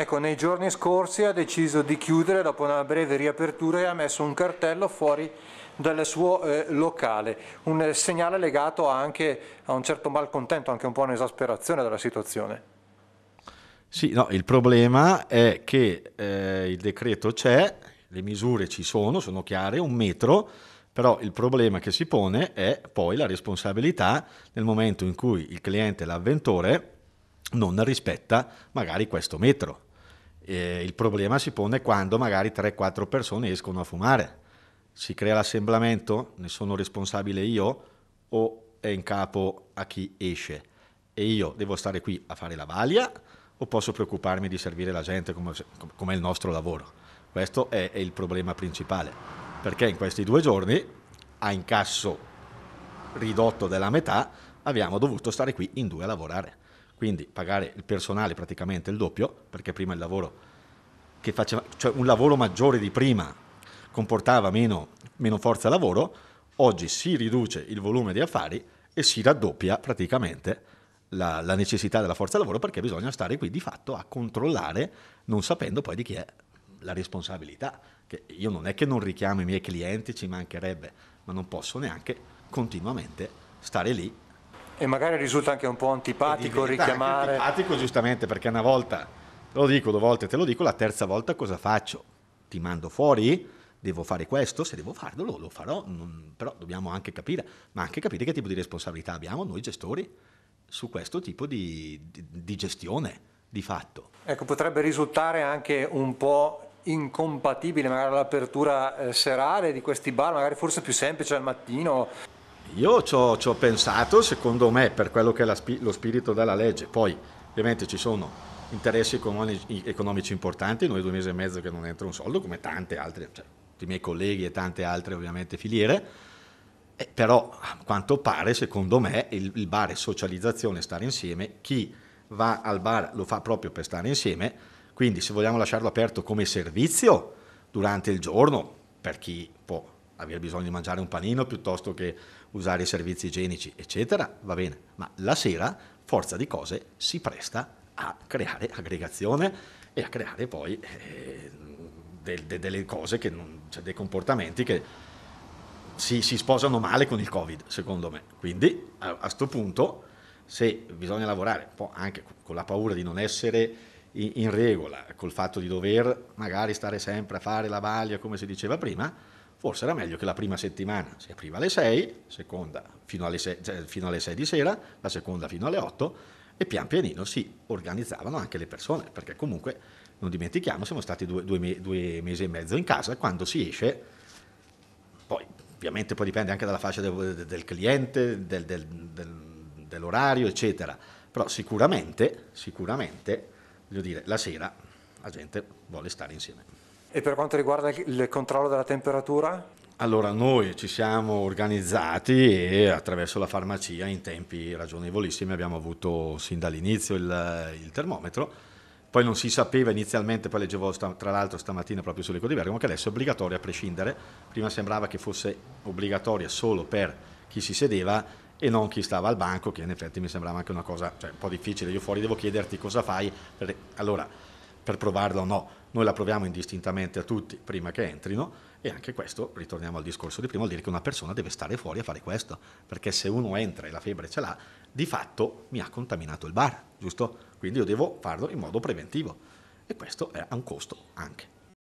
Ecco, nei giorni scorsi ha deciso di chiudere dopo una breve riapertura e ha messo un cartello fuori dal suo eh, locale, un eh, segnale legato anche a un certo malcontento, anche un po' un'esasperazione della situazione. Sì, no, il problema è che eh, il decreto c'è, le misure ci sono, sono chiare, un metro, però il problema che si pone è poi la responsabilità nel momento in cui il cliente, l'avventore, non rispetta magari questo metro. Eh, il problema si pone quando magari 3-4 persone escono a fumare. Si crea l'assemblamento, ne sono responsabile io o è in capo a chi esce? E io devo stare qui a fare la valia o posso preoccuparmi di servire la gente come, come è il nostro lavoro? Questo è, è il problema principale, perché in questi due giorni a incasso ridotto della metà abbiamo dovuto stare qui in due a lavorare quindi pagare il personale praticamente il doppio, perché prima il lavoro che faceva, cioè un lavoro maggiore di prima comportava meno, meno forza lavoro, oggi si riduce il volume di affari e si raddoppia praticamente la, la, necessità della forza lavoro perché bisogna stare qui di fatto a controllare non sapendo poi di chi è la responsabilità. Che io non è che non richiamo i miei clienti, ci mancherebbe, ma non posso neanche continuamente stare lì e magari risulta anche un po' antipatico richiamare... Antipatico giustamente perché una volta, lo dico due volte, te lo dico, la terza volta cosa faccio? Ti mando fuori? Devo fare questo? Se devo farlo lo, lo farò, non, però dobbiamo anche capire, ma anche capire che tipo di responsabilità abbiamo noi gestori su questo tipo di, di, di gestione di fatto. Ecco, potrebbe risultare anche un po' incompatibile magari l'apertura eh, serale di questi bar, magari forse più semplice al mattino. Io ci ho, ci ho, pensato, secondo me, per quello che è spi- lo spirito della legge. Poi, ovviamente, ci sono interessi economici, economici importanti, noi due mesi e mezzo che non entra un soldo, come tante altre, cioè, i miei colleghi e tante altre, ovviamente, filiere. Eh, però, a quanto pare, secondo me, il, il bar è socializzazione, stare insieme. Chi va al bar lo fa proprio per stare insieme. Quindi, se vogliamo lasciarlo aperto come servizio durante il giorno, per chi può avere bisogno di mangiare un panino piuttosto che usare i servizi igienici, eccetera, va bene, ma la sera, forza di cose, si presta a creare aggregazione e a creare poi eh, de, de, delle cose, che non, cioè dei comportamenti che si, si, sposano male con il Covid, secondo me. Quindi a questo punto, se bisogna lavorare un po' anche con la paura di non essere in, regola, col fatto di dover magari stare sempre a fare la balia come si diceva prima, forse era meglio che la prima settimana si apriva alle 6, seconda fino alle 6, cioè fino alle 6 di sera, la seconda fino alle 8 e pian pianino si organizzavano anche le persone, perché comunque non dimentichiamo, siamo stati due, due, due mesi e mezzo in casa, quando si esce, poi ovviamente poi dipende anche dalla fascia del, del cliente, del, del, dell'orario, eccetera, però sicuramente, sicuramente, voglio dire, la sera la gente vuole stare insieme. E per quanto riguarda il controllo della temperatura? Allora noi ci siamo organizzati e attraverso la farmacia in tempi ragionevolissimi abbiamo avuto sin dall'inizio il, il termometro, poi non si sapeva inizialmente, poi leggevo sta, tra l'altro stamattina proprio sull'Eco di Bergamo che adesso è obbligatorio a prescindere, prima sembrava che fosse obbligatoria solo per chi si sedeva e non chi stava al banco, che in effetti mi sembrava anche una cosa cioè, un po' difficile, io fuori devo chiederti cosa fai, per, allora per provarla o no noi la proviamo indistintamente a tutti prima che entrino e anche questo, ritorniamo al discorso di prima, vuol dire che una persona deve stare fuori a fare questo, perché se uno entra e la febbre ce l'ha, di fatto mi ha contaminato il bar, giusto? Quindi io devo farlo in modo preventivo e questo ha un costo anche.